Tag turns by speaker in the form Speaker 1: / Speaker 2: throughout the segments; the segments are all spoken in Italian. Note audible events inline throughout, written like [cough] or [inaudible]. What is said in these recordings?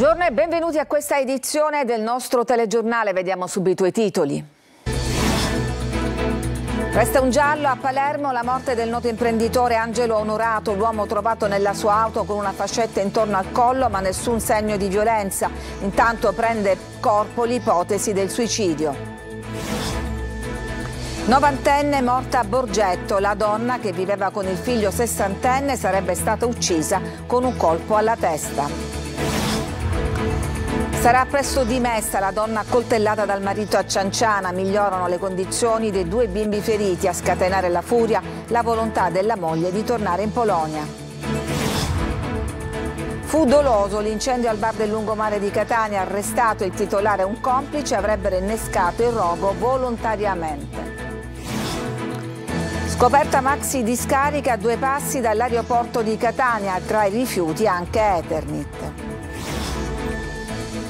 Speaker 1: Buongiorno e benvenuti a questa edizione del nostro telegiornale. Vediamo subito i titoli. Resta un giallo a Palermo, la morte del noto imprenditore Angelo Onorato, l'uomo trovato nella sua auto con una fascetta intorno al collo ma nessun segno di violenza. Intanto prende corpo l'ipotesi del suicidio. Novantenne morta a Borgetto, la donna che viveva con il figlio sessantenne sarebbe stata uccisa con un colpo alla testa. Sarà presto dimessa la donna coltellata dal marito a Cianciana. Migliorano le condizioni dei due bimbi feriti a scatenare la furia, la volontà della moglie di tornare in Polonia. Fu doloso l'incendio al bar del lungomare di Catania, arrestato il titolare un complice avrebbe innescato il rogo volontariamente. Scoperta maxi discarica a due passi dall'aeroporto di Catania, tra i rifiuti anche Eternit.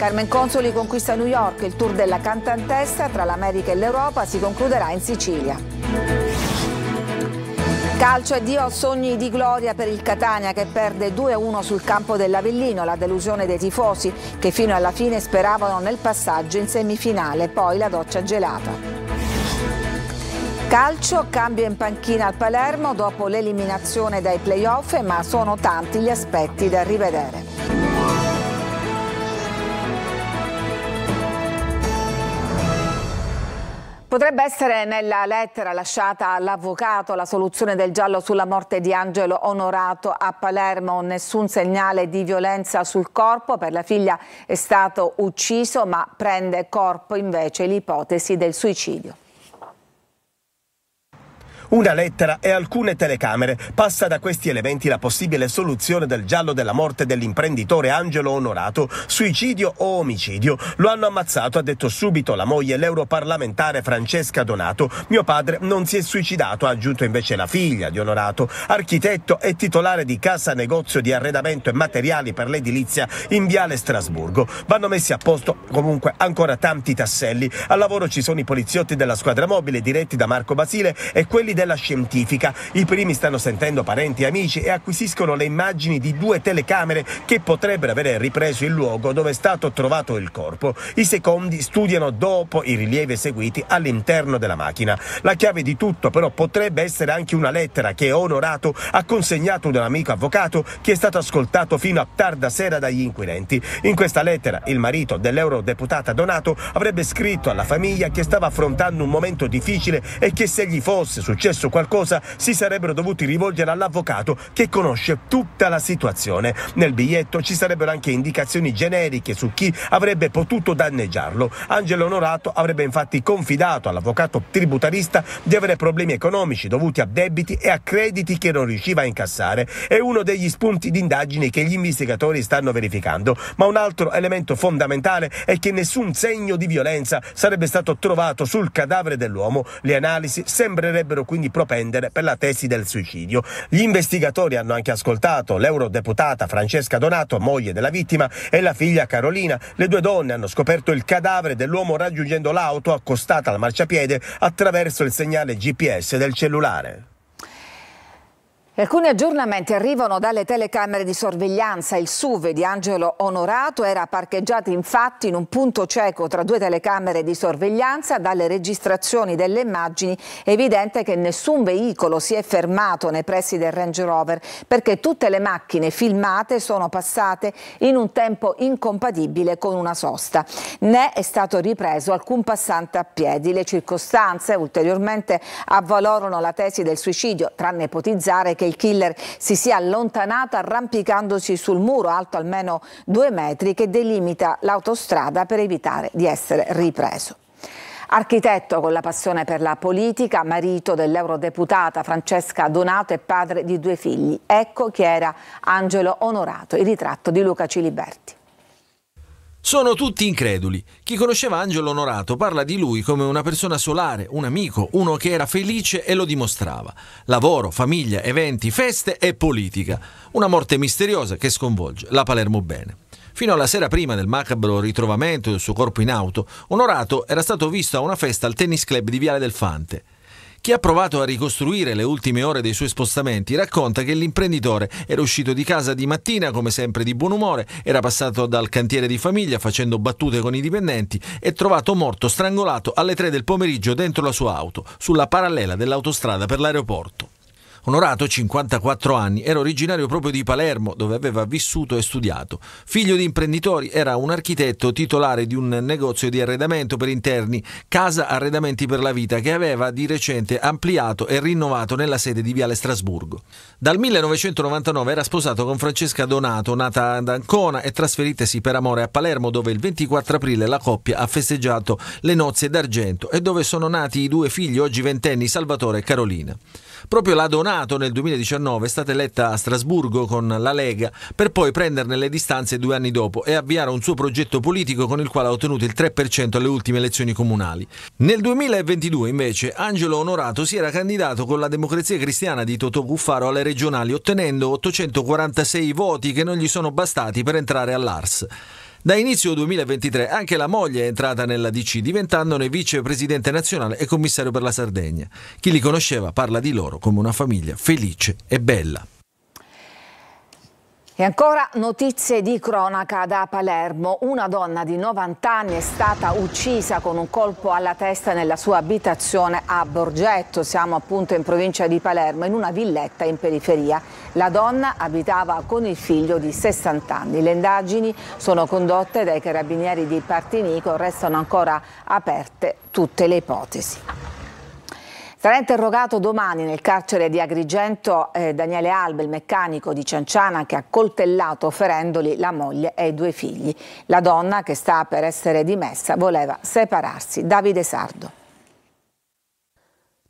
Speaker 1: Carmen Consoli conquista New York, il tour della cantantessa tra l'America e l'Europa si concluderà in Sicilia. Calcio e Dio sogni di gloria per il Catania che perde 2-1 sul campo dell'Avellino, la delusione dei tifosi che fino alla fine speravano nel passaggio in semifinale, poi la doccia gelata. Calcio, cambio in panchina al Palermo dopo l'eliminazione dai playoff, ma sono tanti gli aspetti da rivedere. Potrebbe essere nella lettera lasciata all'avvocato la soluzione del giallo sulla morte di Angelo Onorato a Palermo. Nessun segnale di violenza sul corpo, per la figlia è stato ucciso ma prende corpo invece l'ipotesi del
Speaker 2: suicidio una lettera e alcune telecamere. Passa da questi elementi la possibile soluzione del giallo della morte dell'imprenditore Angelo Onorato, suicidio o omicidio. Lo hanno ammazzato, ha detto subito la moglie, l'europarlamentare Francesca Donato. Mio padre non si è suicidato, ha aggiunto invece la figlia di Onorato, architetto e titolare di casa negozio di arredamento e materiali per l'edilizia in Viale Strasburgo. Vanno messi a posto comunque ancora tanti tasselli. Al lavoro ci sono i poliziotti della squadra mobile diretti da Marco Basile e quelli della scientifica. I primi stanno sentendo parenti e amici e acquisiscono le immagini di due telecamere che potrebbero avere ripreso il luogo dove è stato trovato il corpo. I secondi studiano dopo i rilievi eseguiti all'interno della macchina. La chiave di tutto però potrebbe essere anche una lettera che Onorato ha consegnato da un amico avvocato che è stato ascoltato fino a tarda sera dagli inquirenti. In questa lettera il marito dell'eurodeputata Donato avrebbe scritto alla famiglia che stava affrontando un momento difficile e che se gli fosse successo successo qualcosa si sarebbero dovuti rivolgere all'avvocato che conosce tutta la situazione. Nel biglietto ci sarebbero anche indicazioni generiche su chi avrebbe potuto danneggiarlo. Angelo Onorato avrebbe infatti confidato all'avvocato tributarista di avere problemi economici dovuti a debiti e a crediti che non riusciva a incassare. È uno degli spunti di indagine che gli investigatori stanno verificando, ma un altro elemento fondamentale è che nessun segno di violenza sarebbe stato trovato sul cadavere dell'uomo. Le analisi sembrerebbero quindi quindi propendere per la tesi del suicidio. Gli investigatori hanno anche ascoltato l'eurodeputata Francesca Donato, moglie della vittima, e la figlia Carolina. Le due donne hanno scoperto il cadavere dell'uomo raggiungendo l'auto accostata al marciapiede attraverso il segnale GPS del cellulare.
Speaker 1: Alcuni aggiornamenti arrivano dalle telecamere di sorveglianza. Il SUV di Angelo Onorato era parcheggiato infatti in un punto cieco tra due telecamere di sorveglianza. Dalle registrazioni delle immagini è evidente che nessun veicolo si è fermato nei pressi del Range Rover perché tutte le macchine filmate sono passate in un tempo incompatibile con una sosta. Né è stato ripreso alcun passante a piedi. Le circostanze ulteriormente avvalorano la tesi del suicidio, tranne ipotizzare che il killer si sia allontanato arrampicandosi sul muro alto almeno due metri che delimita l'autostrada per evitare di essere ripreso. Architetto con la passione per la politica, marito dell'eurodeputata Francesca Donato e padre di due figli. Ecco chi era Angelo Onorato, il ritratto di Luca Ciliberti.
Speaker 3: Sono tutti increduli. Chi conosceva Angelo Onorato parla di lui come una persona solare, un amico, uno che era felice e lo dimostrava. Lavoro, famiglia, eventi, feste e politica. Una morte misteriosa che sconvolge la Palermo bene. Fino alla sera prima del macabro ritrovamento del suo corpo in auto, Onorato era stato visto a una festa al tennis club di Viale del Fante. Chi ha provato a ricostruire le ultime ore dei suoi spostamenti racconta che l'imprenditore era uscito di casa di mattina come sempre di buon umore, era passato dal cantiere di famiglia facendo battute con i dipendenti e trovato morto strangolato alle 3 del pomeriggio dentro la sua auto, sulla parallela dell'autostrada per l'aeroporto onorato 54 anni, era originario proprio di Palermo, dove aveva vissuto e studiato. Figlio di imprenditori, era un architetto titolare di un negozio di arredamento per interni, Casa Arredamenti per la Vita, che aveva di recente ampliato e rinnovato nella sede di Viale Strasburgo. Dal 1999 era sposato con Francesca Donato, nata ad Ancona e trasferitesi per amore a Palermo, dove il 24 aprile la coppia ha festeggiato le nozze d'argento e dove sono nati i due figli oggi ventenni Salvatore e Carolina. Proprio la Donato nel 2019 è stata eletta a Strasburgo con la Lega per poi prenderne le distanze due anni dopo e avviare un suo progetto politico con il quale ha ottenuto il 3% alle ultime elezioni comunali. Nel 2022 invece Angelo Onorato si era candidato con la Democrazia Cristiana di Totò Cuffaro alle regionali ottenendo 846 voti che non gli sono bastati per entrare all'Ars. Da inizio 2023 anche la moglie è entrata nella DC diventandone vicepresidente nazionale e commissario per la Sardegna. Chi li conosceva parla di loro come una famiglia felice e bella.
Speaker 1: E ancora notizie di cronaca da Palermo. Una donna di 90 anni è stata uccisa con un colpo alla testa nella sua abitazione a Borgetto, siamo appunto in provincia di Palermo, in una villetta in periferia. La donna abitava con il figlio di 60 anni. Le indagini sono condotte dai carabinieri di Partinico, restano ancora aperte tutte le ipotesi. Sarà interrogato domani nel carcere di Agrigento eh, Daniele Albe, il meccanico di Cianciana che ha coltellato ferendoli la moglie e i due figli. La donna che sta per essere dimessa voleva separarsi. Davide Sardo.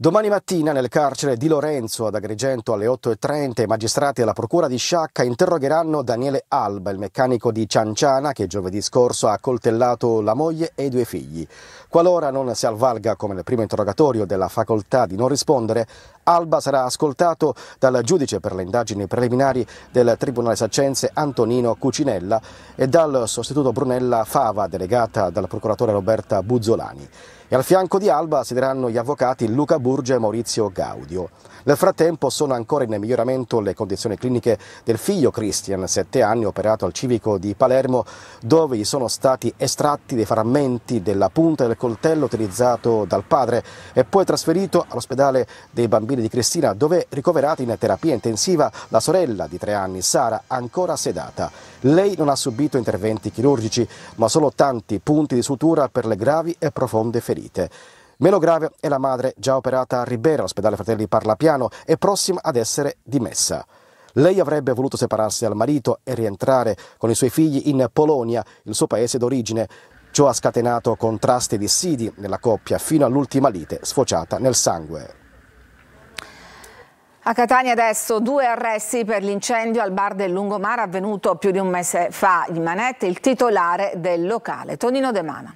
Speaker 4: Domani mattina nel carcere di Lorenzo ad Agrigento alle 8.30 i magistrati della Procura di Sciacca interrogheranno Daniele Alba, il meccanico di Cianciana che giovedì scorso ha coltellato la moglie e i due figli. Qualora non si avvalga, come nel primo interrogatorio, della facoltà di non rispondere, Alba sarà ascoltato dal giudice per le indagini preliminari del Tribunale Saccense Antonino Cucinella e dal sostituto Brunella Fava, delegata dal procuratore Roberta Buzzolani e al fianco di Alba siederanno gli avvocati Luca Burge e Maurizio Gaudio. Nel frattempo sono ancora in miglioramento le condizioni cliniche del figlio Christian, 7 anni, operato al civico di Palermo, dove gli sono stati estratti dei frammenti della punta del coltello utilizzato dal padre e poi trasferito all'ospedale dei bambini di Cristina, dove è ricoverata in terapia intensiva la sorella di 3 anni, Sara, ancora sedata. Lei non ha subito interventi chirurgici, ma solo tanti punti di sutura per le gravi e profonde ferite ferite. Meno grave è la madre già operata a Ribera all'ospedale Fratelli Parlapiano e prossima ad essere dimessa. Lei avrebbe voluto separarsi dal marito e rientrare con i suoi figli in Polonia, il suo paese d'origine. Ciò ha scatenato contrasti e dissidi nella coppia fino all'ultima lite sfociata nel sangue.
Speaker 1: A Catania adesso due arresti per l'incendio al bar del Lungomare avvenuto più di un mese fa. In manette il titolare del locale, Tonino De Mana.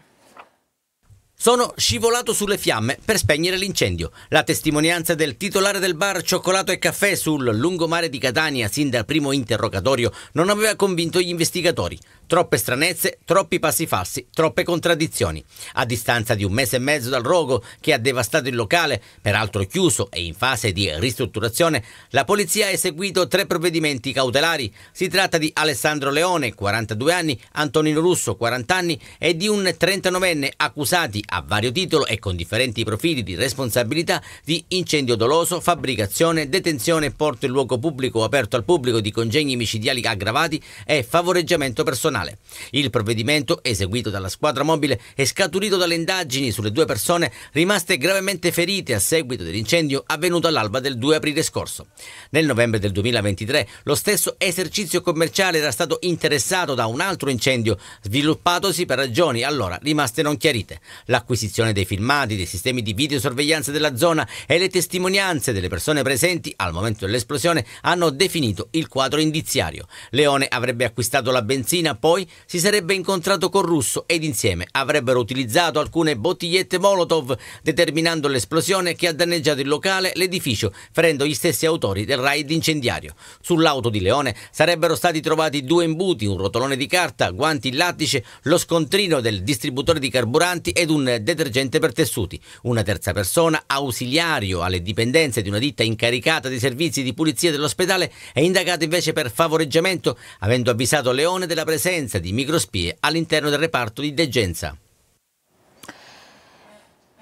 Speaker 5: Sono scivolato sulle fiamme per spegnere l'incendio. La testimonianza del titolare del bar Cioccolato e Caffè sul lungomare di Catania sin dal primo interrogatorio non aveva convinto gli investigatori. Troppe stranezze, troppi passi falsi, troppe contraddizioni. A distanza di un mese e mezzo dal rogo che ha devastato il locale, peraltro chiuso e in fase di ristrutturazione, la polizia ha eseguito tre provvedimenti cautelari. Si tratta di Alessandro Leone, 42 anni, Antonino Russo, 40 anni e di un 39enne accusati a vario titolo e con differenti profili di responsabilità di incendio doloso, fabbricazione, detenzione porto in luogo pubblico o aperto al pubblico di congegni micidiali aggravati e favoreggiamento personale penale. Il provvedimento, eseguito dalla squadra mobile, è scaturito dalle indagini sulle due persone rimaste gravemente ferite a seguito dell'incendio avvenuto all'alba del 2 aprile scorso. Nel novembre del 2023 lo stesso esercizio commerciale era stato interessato da un altro incendio sviluppatosi per ragioni allora rimaste non chiarite. L'acquisizione dei filmati, dei sistemi di videosorveglianza della zona e le testimonianze delle persone presenti al momento dell'esplosione hanno definito il quadro indiziario. Leone avrebbe acquistato la benzina poi si sarebbe incontrato con Russo ed insieme avrebbero utilizzato alcune bottigliette Molotov, determinando l'esplosione che ha danneggiato il locale, l'edificio, ferendo gli stessi autori del raid incendiario. Sull'auto di Leone sarebbero stati trovati due imbuti, un rotolone di carta, guanti in lattice, lo scontrino del distributore di carburanti ed un detergente per tessuti. Una terza persona, ausiliario alle dipendenze di una ditta incaricata dei servizi di pulizia dell'ospedale, è indagata invece per favoreggiamento, avendo avvisato Leone della presenza presenza di microspie all'interno del reparto di degenza.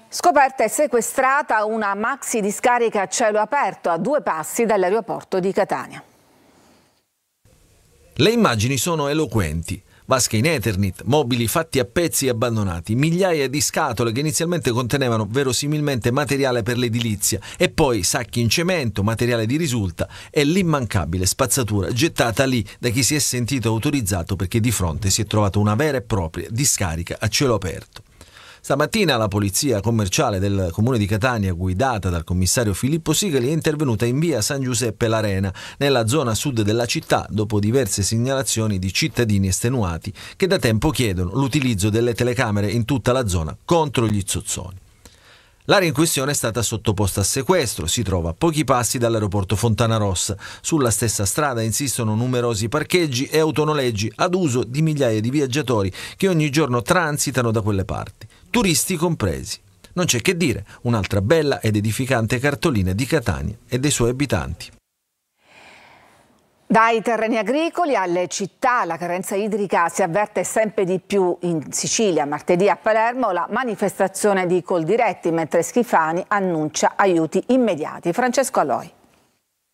Speaker 1: Scoperta e sequestrata una maxi discarica a cielo aperto a due passi dall'aeroporto di Catania.
Speaker 3: Le immagini sono eloquenti vasche in Eternit, mobili fatti a pezzi e abbandonati, migliaia di scatole che inizialmente contenevano verosimilmente materiale per l'edilizia e poi sacchi in cemento, materiale di risulta e l'immancabile spazzatura gettata lì da chi si è sentito autorizzato perché di fronte si è trovata una vera e propria discarica a cielo aperto. Stamattina la polizia commerciale del comune di Catania, guidata dal commissario Filippo Sigali, è intervenuta in via San Giuseppe l'Arena, nella zona sud della città, dopo diverse segnalazioni di cittadini estenuati che da tempo chiedono l'utilizzo delle telecamere in tutta la zona contro gli zozzoni. L'area in questione è stata sottoposta a sequestro, si trova a pochi passi dall'aeroporto Fontana Rossa. Sulla stessa strada insistono numerosi parcheggi e autonoleggi ad uso di migliaia di viaggiatori che ogni giorno transitano da quelle parti turisti compresi. Non c'è che dire, un'altra bella ed edificante cartolina di Catania e dei suoi abitanti.
Speaker 1: Dai terreni agricoli alle città la carenza idrica si avverte sempre di più in Sicilia. Martedì a Palermo la manifestazione di Coldiretti mentre Schifani annuncia aiuti immediati. Francesco Aloi.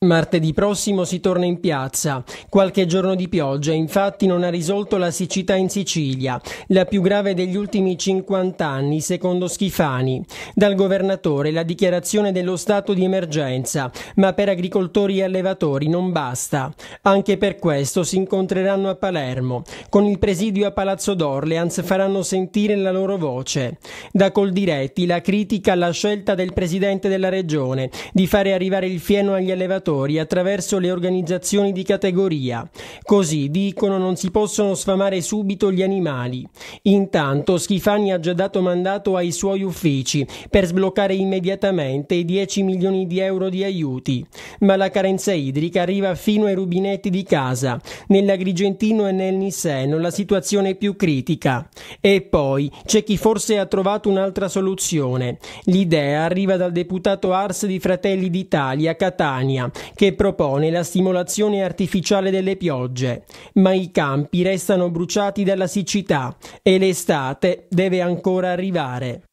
Speaker 6: Martedì prossimo si torna in piazza. Qualche giorno di pioggia infatti non ha risolto la siccità in Sicilia, la più grave degli ultimi 50 anni secondo Schifani. Dal governatore la dichiarazione dello stato di emergenza, ma per agricoltori e allevatori non basta. Anche per questo si incontreranno a Palermo. Con il presidio a Palazzo d'Orleans faranno sentire la loro voce. Da Coldiretti la critica alla scelta del presidente della regione di fare arrivare il fieno agli allevatori lavoratori attraverso le organizzazioni di categoria. Così dicono non si possono sfamare subito gli animali. Intanto Schifani ha già dato mandato ai suoi uffici per sbloccare immediatamente i 10 milioni di euro di aiuti. Ma la carenza idrica arriva fino ai rubinetti di casa. Nell'Agrigentino e nel Nisseno la situazione è più critica. E poi c'è chi forse ha trovato un'altra soluzione. L'idea arriva dal deputato Ars di Fratelli d'Italia, Catania, che propone la stimolazione artificiale delle piogge, ma i campi restano bruciati dalla siccità e l'estate deve ancora arrivare.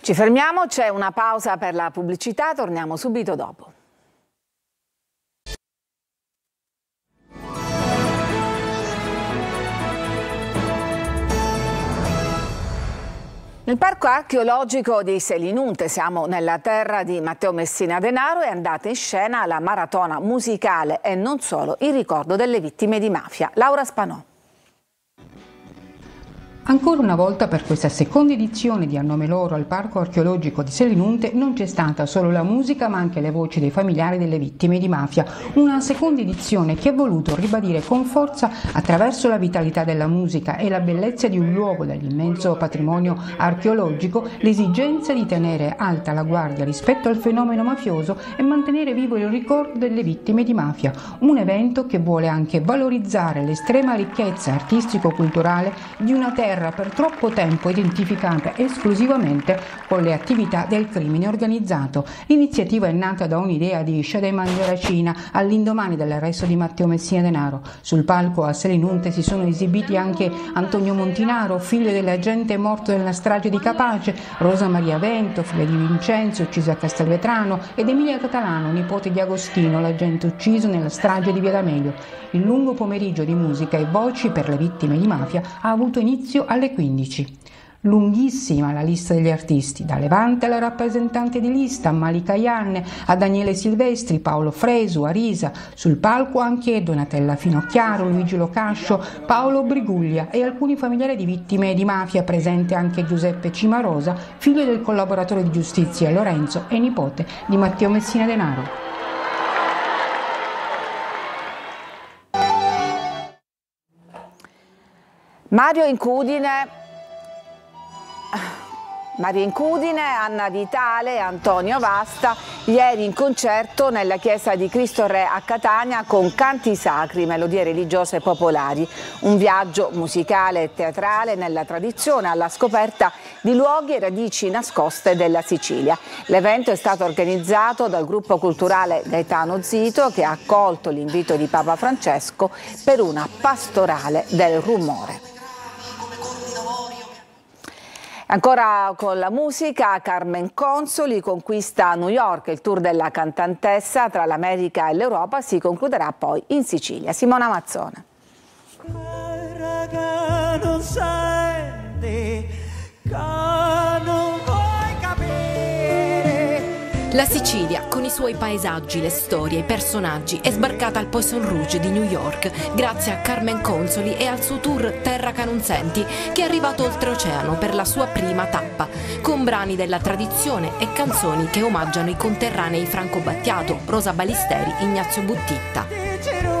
Speaker 6: Ci
Speaker 1: fermiamo, c'è una pausa per la pubblicità, torniamo subito dopo. Nel parco archeologico di Selinunte, siamo nella terra di Matteo Messina Denaro, è andata in scena la maratona musicale e non solo, in ricordo delle vittime di mafia. Laura Spanò.
Speaker 7: Ancora una volta per questa seconda edizione di A nome loro al Parco archeologico di Selinunte non c'è stata solo la musica ma anche le voci dei familiari delle vittime di mafia, una seconda edizione che ha voluto ribadire con forza attraverso la vitalità della musica e la bellezza di un luogo dall'immenso patrimonio archeologico l'esigenza di tenere alta la guardia rispetto al fenomeno mafioso e mantenere vivo il ricordo delle vittime di mafia, un evento che vuole anche valorizzare l'estrema ricchezza artistico-culturale di una terra terra per troppo tempo identificata esclusivamente con le attività del crimine organizzato. L'iniziativa è nata da un'idea di Shademan Veracina all'indomani dell'arresto di Matteo Messina Denaro. Sul palco a Selinunte si sono esibiti anche Antonio Montinaro, figlio dell'agente morto nella strage di Capace, Rosa Maria Vento, figlia di Vincenzo, uccisa a Castelvetrano, ed Emilia Catalano, nipote di Agostino, l'agente ucciso nella strage di Via D'Amelio. Il lungo pomeriggio di musica e voci per le vittime di mafia ha avuto inizio alle 15. Lunghissima la lista degli artisti, da Levante alla rappresentante di lista, Malika Ianne, a Daniele Silvestri, Paolo Fresu, Arisa, sul palco anche Donatella Finocchiaro, Luigi Locascio, Paolo Briguglia e alcuni familiari di vittime di mafia, presente anche Giuseppe Cimarosa, figlio del collaboratore di giustizia Lorenzo e nipote di Matteo Messina Denaro.
Speaker 1: Mario Incudine, Mario Incudine, Anna Vitale Antonio Vasta ieri in concerto nella chiesa di Cristo Re a Catania con canti sacri, melodie religiose popolari. Un viaggio musicale e teatrale nella tradizione alla scoperta di luoghi e radici nascoste della Sicilia. L'evento è stato organizzato dal gruppo culturale Gaetano Zito che ha accolto l'invito di Papa Francesco per una pastorale del rumore. Ancora con la musica, Carmen Consoli conquista New York. Il tour della cantantessa tra l'America e l'Europa si concluderà poi in Sicilia. Simona Mazzone.
Speaker 2: Caraca, non sai,
Speaker 1: la Sicilia, con i suoi paesaggi, le storie, i personaggi, è sbarcata al Poisson Rouge di New York grazie a Carmen Consoli e al suo tour Terra Canunzenti che è arrivato oltreoceano per la sua prima tappa, con brani della tradizione e canzoni che omaggiano i conterranei Franco Battiato, Rosa Balisteri, Ignazio Buttitta.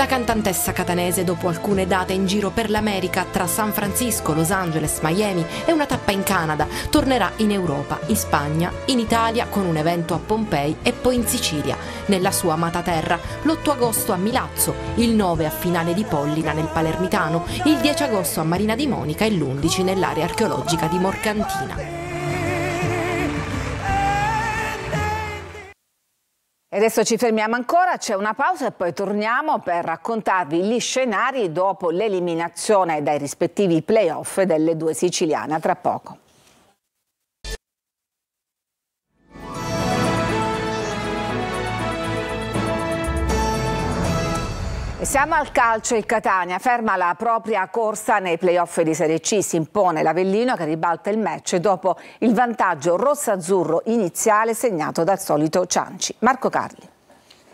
Speaker 1: La cantantessa catanese, dopo alcune date in giro per l'America tra San Francisco, Los Angeles, Miami e una tappa in Canada, tornerà in Europa, in Spagna, in Italia con un evento a Pompei e poi in Sicilia, nella sua amata terra, l'8 agosto a Milazzo, il 9 a Finale di Pollina nel Palermitano, il 10 agosto a Marina di Monica e l'11 nell'area archeologica di Morcantina. E adesso ci fermiamo ancora, c'è una pausa e poi torniamo per raccontarvi gli scenari dopo l'eliminazione dai rispettivi playoff delle due siciliane. A tra poco. Siamo al calcio, il Catania ferma la propria corsa nei playoff di Serie C, si impone l'Avellino che ribalta il match dopo il vantaggio rosso-azzurro iniziale segnato dal solito Cianci. Marco Carli.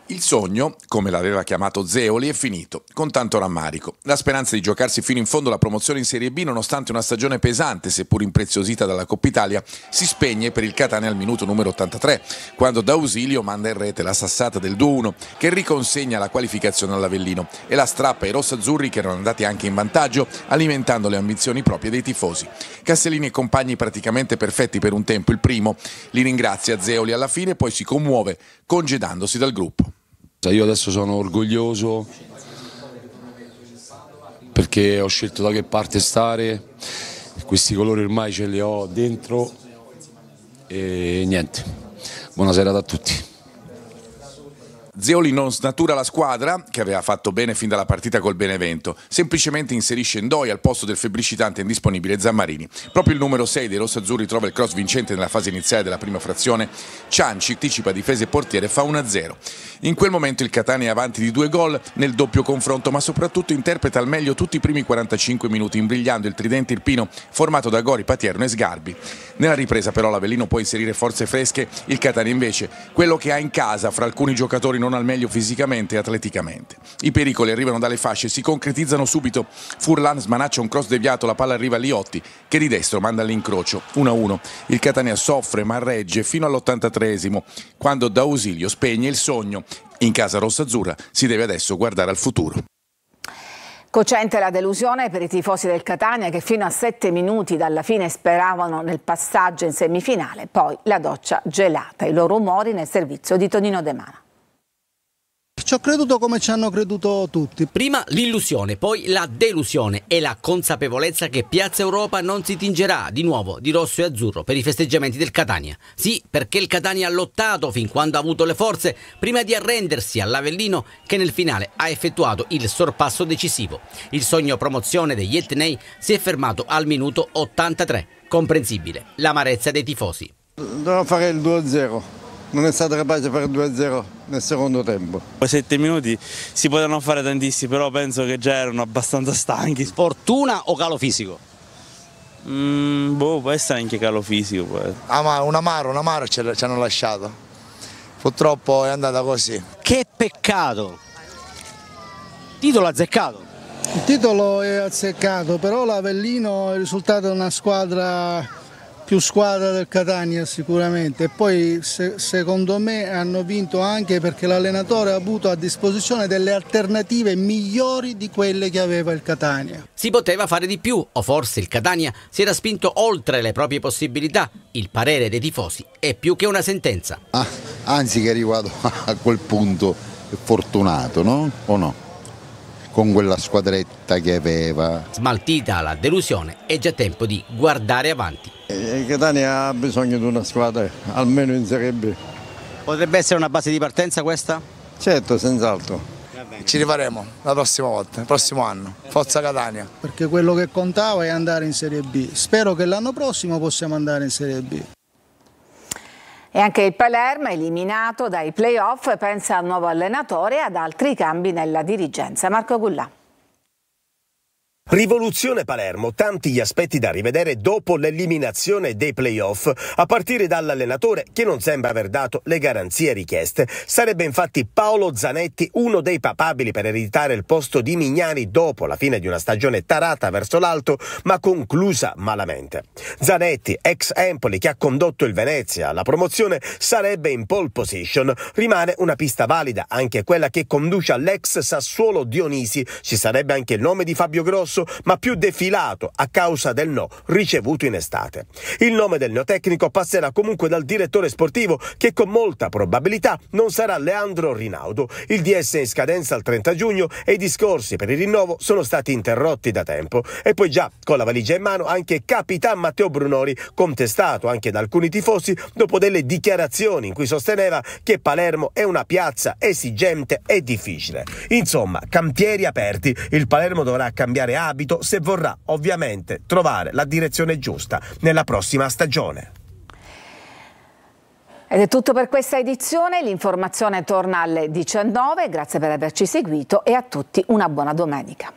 Speaker 8: Il sogno, come l'aveva chiamato Zeoli, è finito, con tanto rammarico. La speranza di giocarsi fino in fondo la promozione in Serie B, nonostante una stagione pesante, seppur impreziosita dalla Coppa Italia, si spegne per il Catania al minuto numero 83, quando D'Ausilio manda in rete la sassata del 2-1, che riconsegna la qualificazione all'Avellino, e la strappa ai rossazzurri che erano andati anche in vantaggio, alimentando le ambizioni proprie dei tifosi. Cassellini e compagni praticamente perfetti per un tempo, il primo. Li ringrazia Zeoli alla fine, poi si commuove, congedandosi dal gruppo. Cioè, io adesso sono orgoglioso perché ho scelto da che parte stare, questi colori ormai ce li ho dentro e niente, buonasera a tutti. Zeoli non snatura la squadra, che aveva fatto bene fin dalla partita col Benevento, semplicemente inserisce Ndoi al posto del febbricitante indisponibile Zammarini. Proprio il numero 6 dei rossazzurri trova il cross vincente nella fase iniziale della prima frazione, Cianci anticipa difesa e portiere fa 1-0. In quel momento il Catania è avanti di due gol nel doppio confronto, ma soprattutto interpreta al meglio tutti i primi 45 minuti, imbrigliando il tridente irpino formato da Gori, Patierno e Sgarbi. Nella ripresa però l'Avellino può inserire forze fresche, il Catania invece, quello che ha in casa fra alcuni giocatori non non al meglio fisicamente e atleticamente. I pericoli arrivano dalle fasce, si concretizzano subito. Furlan smanaccia un cross deviato, la palla arriva a Liotti, che di destro manda all'incrocio. 1-1. Il Catania soffre ma regge fino all'83esimo, quando D'Ausilio spegne il sogno. In casa rossa-azzurra si deve adesso guardare al futuro.
Speaker 1: Cocente la delusione per i tifosi del Catania che fino a sette minuti dalla fine speravano nel passaggio in semifinale, poi la doccia gelata, i loro umori nel servizio di Tonino De Mana
Speaker 5: ci ho creduto come ci hanno creduto tutti. Prima l'illusione, poi la delusione e la consapevolezza che Piazza Europa non si tingerà di nuovo di rosso e azzurro per i festeggiamenti del Catania. Sì, perché il Catania ha lottato fin quando ha avuto le forze prima di arrendersi all'Avellino che nel finale ha effettuato il sorpasso decisivo. Il sogno promozione degli Etnei si è fermato al minuto 83. Comprensibile l'amarezza dei tifosi. Dobbiamo fare il 2-0 non è stata capace di fare 2-0 nel secondo tempo. Poi sette minuti si potevano fare tantissimi, però penso che già erano abbastanza stanchi. Fortuna o calo fisico? Mm, boh, può essere anche calo fisico. Può Amaro, un amaro, un amaro ci hanno lasciato. Purtroppo è andata così. Che peccato!
Speaker 4: Titolo azzeccato. Il titolo è azzeccato, però l'Avellino è risultato una squadra più squadra del Catania sicuramente e poi se, secondo me hanno vinto anche perché l'allenatore ha avuto a disposizione delle alternative migliori di quelle che aveva il Catania.
Speaker 5: Si poteva fare di più o forse il Catania si era spinto oltre le proprie possibilità. Il parere dei tifosi è più che una sentenza.
Speaker 8: Ah, anzi che arrivato [laughs] a quel punto fortunato, no? O no? con quella squadretta che aveva. Smaltita
Speaker 5: la delusione, è già tempo di guardare avanti. E eh, Catania ha bisogno di una squadra, almeno in Serie B. Potrebbe essere una base di partenza questa? Certo, senz'altro. Ci rifaremo la prossima volta, il prossimo anno. Forza Catania.
Speaker 4: Perché quello che contava è andare in Serie B. Spero che l'anno prossimo possiamo andare in Serie B.
Speaker 1: E anche il Palermo, eliminato dai playoff, pensa al nuovo allenatore e ad altri cambi nella dirigenza. Marco Gullà.
Speaker 2: Rivoluzione Palermo, tanti gli aspetti da rivedere dopo l'eliminazione dei playoff, a partire dall'allenatore che non sembra aver dato le garanzie richieste. Sarebbe infatti Paolo Zanetti uno dei papabili per ereditare il posto di Mignani dopo la fine di una stagione tarata verso l'alto, ma conclusa malamente. Zanetti, ex Empoli che ha condotto il Venezia alla promozione, sarebbe in pole position. Rimane una pista valida anche quella che conduce all'ex Sassuolo Dionisi. Ci sarebbe anche il nome di Fabio Grosso rosso, ma più defilato a causa del no ricevuto in estate. Il nome del neotecnico passerà comunque dal direttore sportivo che con molta probabilità non sarà Leandro Rinaudo. Il DS è in scadenza il 30 giugno e i discorsi per il rinnovo sono stati interrotti da tempo. E poi già con la valigia in mano anche Capitan Matteo Brunori, contestato anche da alcuni tifosi dopo delle dichiarazioni in cui sosteneva che Palermo è una piazza esigente e difficile. Insomma, cantieri aperti, il Palermo dovrà cambiare aria abito se vorrà ovviamente trovare la direzione giusta nella prossima stagione.
Speaker 1: Ed è tutto per questa edizione, l'informazione torna alle 19, grazie per averci seguito e a tutti una buona domenica.